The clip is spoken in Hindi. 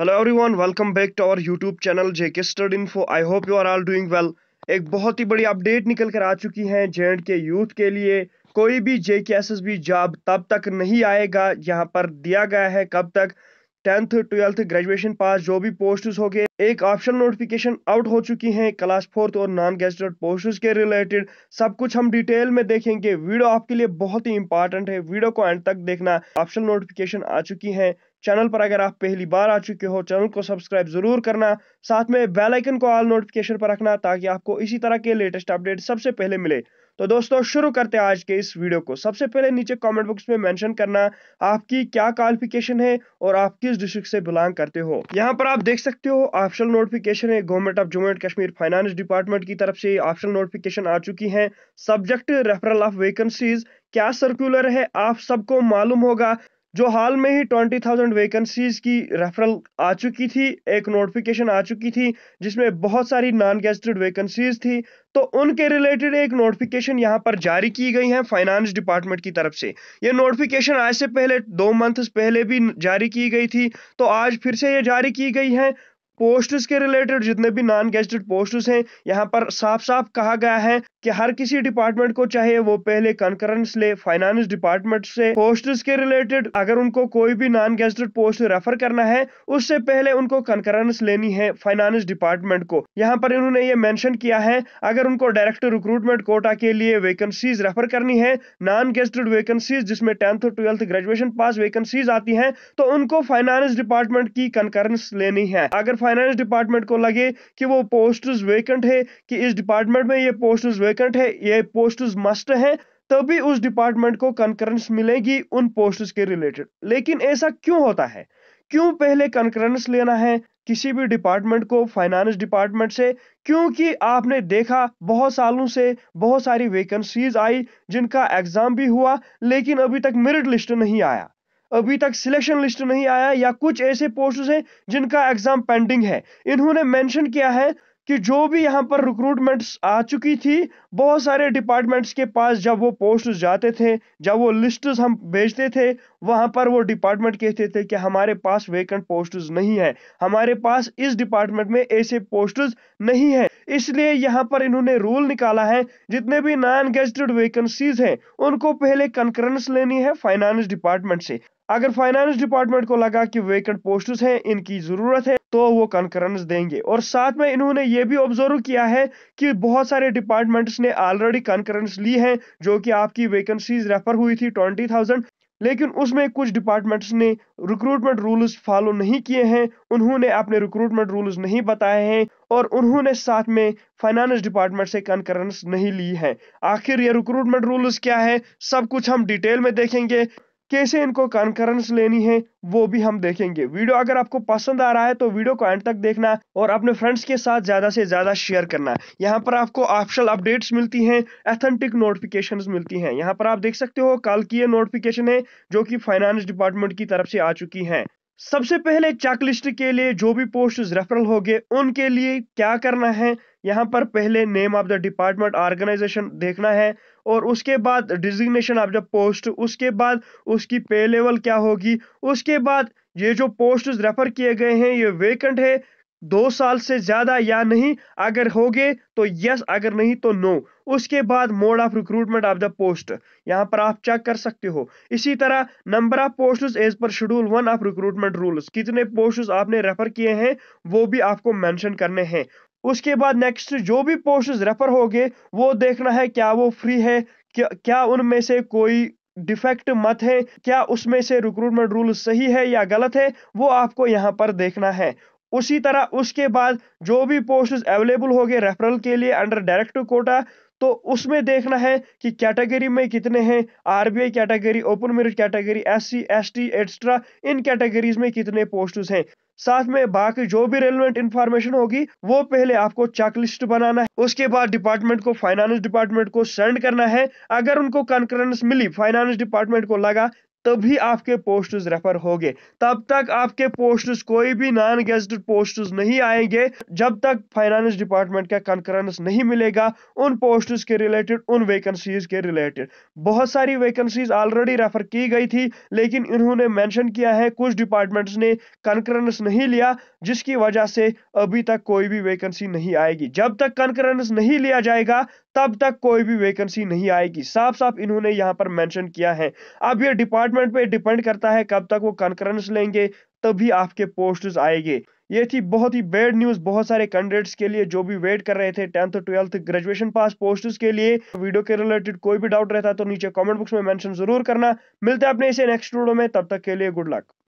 hello everyone welcome back to our YouTube channel J K stud info I hope you are all doing well एक बहुत ही बड़ी अपडेट निकल कर आ चुकी है जे के यूथ के लिए कोई भी जे के एस एस बी जॉब तब तक नहीं आएगा यहाँ पर दिया गया है कब तक टेंथ ट्वेल्थ ग्रेजुएशन पास जो भी पोस्ट हो गए एक ऑप्शन नोटिफिकेशन आउट हो चुकी है क्लास फोर्थ और नॉन गेजुएट पोस्ट के रिलेटेड सब कुछ हम डिटेल में देखेंगे वीडियो आपके लिए बहुत ही इंपॉर्टेंट है वीडियो को एंड तक देखना ऑप्शन नोटिफिकेशन आ चुकी है चैनल पर अगर आप पहली बार आ चुके हो चैनल को सब्सक्राइब ज़रूर करना साथ में बेल आइकन को ऑल नोटिफिकेशन पर रखना ताकि आपको इसी तरह के लेटेस्ट अपडेट सबसे पहले मिले तो दोस्तों शुरू करते हैं आज के इस वीडियो को सबसे पहले नीचे कमेंट बॉक्स में मेंशन करना आपकी क्या क्वालिफिकेशन है और आप किस डिस्ट्रिक्ट से बिलोंग करते हो यहाँ पर आप देख सकते हो ऑप्शनल नोटिफिकेशन है government of Jammu and Kashmir finance department की तरफ से ऑप्शनल नोटिफिकेशन आ चुकी है सब्जेक्ट रेफरल ऑफ वेकेंसीज क्या सर्कुलर है आप सबको मालूम होगा जो हाल में ही ट्वेंटी थाउजेंड वैकेंसीज की रेफरल आ चुकी थी एक नोटिफिकेशन आ चुकी थी जिसमें बहुत सारी नॉन गेस्टेड वैकेंसीज थी तो उनके रिलेटेड एक नोटिफिकेशन यहाँ पर जारी की गई है फाइनेंस डिपार्टमेंट की तरफ से ये नोटिफिकेशन आज से पहले दो मंथ पहले भी जारी की गई थी तो आज फिर से ये जारी की गई है पोस्ट्स के रिलेटेड जितने भी नॉन गेजेटेड पोस्ट्स हैं यहाँ पर साफ साफ कहा गया है कि हर किसी डिपार्टमेंट को चाहे वो पहले कंकरेंस ले फाइनेंस डिपार्टमेंट से पोस्ट्स के रिलेटेड अगर उनको कोई भी नॉन गेजेटेड पोस्ट रेफर करना है उससे पहले उनको कंकरेंस लेनी है फाइनेंस डिपार्टमेंट को यहाँ पर इन्होंने ये मैंशन किया है अगर उनको डायरेक्ट रिक्रूटमेंट कोटा के लिए वैकेंसीज रेफर करनी है नॉन गेजेटेड वैकेंसीज जिसमें टेंथ और ट्वेल्थ ग्रेजुएशन पास वैकेंसीज आती है तो उनको फाइनेंस डिपार्टमेंट की कंकरेंस लेनी है अगर फाइनेंस डिपार्टमेंट को लगे कि वो पोस्टर्स वेकेंट है कि इस डिपार्टमेंट में ये पोस्टर्स वेकेंट है ये पोस्टर्स मस्ट है तभी उस डिपार्टमेंट को कंकरेंस मिलेगी उन पोस्टर्स के रिलेटेड लेकिन ऐसा क्यों होता है क्यों पहले कंकरेंस लेना है किसी भी डिपार्टमेंट को फाइनेंस डिपार्टमेंट से क्योंकि आपने देखा बहुत सालों से बहुत सारी वैकेंसीज आई जिनका एग्जाम भी हुआ लेकिन अभी तक मेरिट लिस्ट नहीं आया अभी तक सिलेक्शन लिस्ट नहीं आया या कुछ ऐसे पोस्ट हैं जिनका एग्जाम पेंडिंग है इन्होंने मेंशन किया है कि जो भी यहाँ पर रिक्रूटमेंट्स आ चुकी थी बहुत सारे डिपार्टमेंट्स के पास जब वो पोस्ट जाते थे जब वो लिस्ट हम भेजते थे वहाँ पर वो डिपार्टमेंट कहते थे कि हमारे पास वेकेंट पोस्ट नहीं है हमारे पास इस डिपार्टमेंट में ऐसे पोस्ट नहीं है इसलिए यहाँ पर इन्होंने रूल निकाला है जितने भी नॉन गेस्टेड वेकेंसीज हैं उनको पहले कंकरेंस लेनी है फाइनेंस डिपार्टमेंट से अगर फाइनेंस डिपार्टमेंट को लगा कि वेकेंट पोस्ट्स हैं इनकी ज़रूरत है तो वो कंकरेंस देंगे और साथ में इन्होंने ये भी ऑब्जर्व किया है कि बहुत सारे डिपार्टमेंट्स ने ऑलरेडी कंकरेंस ली है जो कि आपकी वेकेंसीज रेफर हुई थी ट्वेंटी थाउजेंड लेकिन उसमें कुछ डिपार्टमेंट्स ने रिक्रूटमेंट रूल्स फॉलो नहीं किए हैं उन्होंने अपने रिक्रूटमेंट रूल्स नहीं बताए हैं और उन्होंने साथ में फाइनेंस डिपार्टमेंट से कंकरेंस नहीं ली है आखिर ये रिक्रूटमेंट रूल्स क्या है सब कुछ हम डिटेल में देखेंगे कैसे इनको कॉन्करेंस लेनी है वो भी हम देखेंगे वीडियो अगर आपको पसंद आ रहा है तो वीडियो को एंड तक देखना और अपने फ्रेंड्स के साथ ज़्यादा से ज़्यादा शेयर करना यहाँ पर आपको ऑप्शनल अपडेट्स मिलती हैं एथेंटिक नोटिफिकेशंस मिलती हैं यहाँ पर आप देख सकते हो कल की ये नोटिफिकेशन है जो की फाइनेंस डिपार्टमेंट की तरफ से आ चुकी है सबसे पहले चेकलिस्ट के लिए जो भी पोस्ट रेफरल होंगे उनके लिए क्या करना है यहाँ पर पहले name of the department organisation देखना है और उसके बाद डिजिग्नेशन ऑफ द पोस्ट उसके बाद उसकी पे लेवल क्या होगी उसके बाद ये जो पोस्ट रेफर किए गए हैं ये वेकेंट है दो साल से ज़्यादा या नहीं अगर होगे तो यस अगर नहीं तो नो उसके बाद mode of recruitment of the post यहाँ पर आप चेक कर सकते हो इसी तरह number of post as per schedule one of recruitment rules कितने पोस्ट आपने रेफर किए हैं वो भी आपको मेंशन करने हैं उसके बाद नेक्स्ट जो भी पोस्ट रेफर होंगे वो देखना है क्या वो फ्री है क्या, क्या उनमें से कोई डिफेक्ट मत है क्या उसमें से रिक्रूटमेंट रूल सही है या गलत है वो आपको यहाँ पर देखना है उसी तरह उसके बाद जो भी पोस्ट अवेलेबल होंगे रेफरल के लिए अंडर डायरेक्ट कोटा तो उसमें देखना है कि कैटेगरी में कितने हैं RBI category open merit category SC ST extra इन कैटेगरीज में कितने पोस्ट्स हैं साथ में बाकी जो भी रेलिवेंट इन्फॉर्मेशन होगी वो पहले आपको चेकलिस्ट बनाना है उसके बाद डिपार्टमेंट को फाइनेंस डिपार्टमेंट को सेंड करना है अगर उनको कॉन्फ्रेंस मिली फाइनेंस डिपार्टमेंट को लगा तभी आपके पोस्टर्स रेफर होंगे तब तक आपके पोस्टर्स कोई भी नॉन गेजेटेड पोस्टर्स नहीं आएंगे जब तक फाइनेंस डिपार्टमेंट का कंकरेंस नहीं मिलेगा उन पोस्टर्स के रिलेटेड उन वैकेंसीज के रिलेटेड बहुत सारी वैकेंसीज ऑलरेडी रेफर की गई थी लेकिन इन्होंने मेंशन किया है कुछ डिपार्टमेंट्स ने कंकरेंस नहीं लिया जिसकी वजह से अभी तक कोई भी वैकेंसी नहीं आएगी जब तक कंकरेंस नहीं लिया जाएगा तब तक कोई भी वैकेंसी नहीं आएगी साफ साफ इन्होंने यहाँ पर मैंशन किया है अब ये डिपार्ट डिपार्टमेंट पे डिपेंड करता है कब तक वो कॉन्करेंस लेंगे तभी आपके पोस्ट आएंगे ये थी बहुत ही बेड न्यूज बहुत सारे कैंडिडेट्स के लिए जो भी वेट कर रहे थे tenth twelfth graduation pass post के लिए वीडियो के रिलेटेड कोई भी डाउट रहता तो नीचे कमेंट बॉक्स में मेंशन जरूर करना मिलते हैं अपने इसे नेक्स्ट वीडियो में तब तक के लिए गुड लक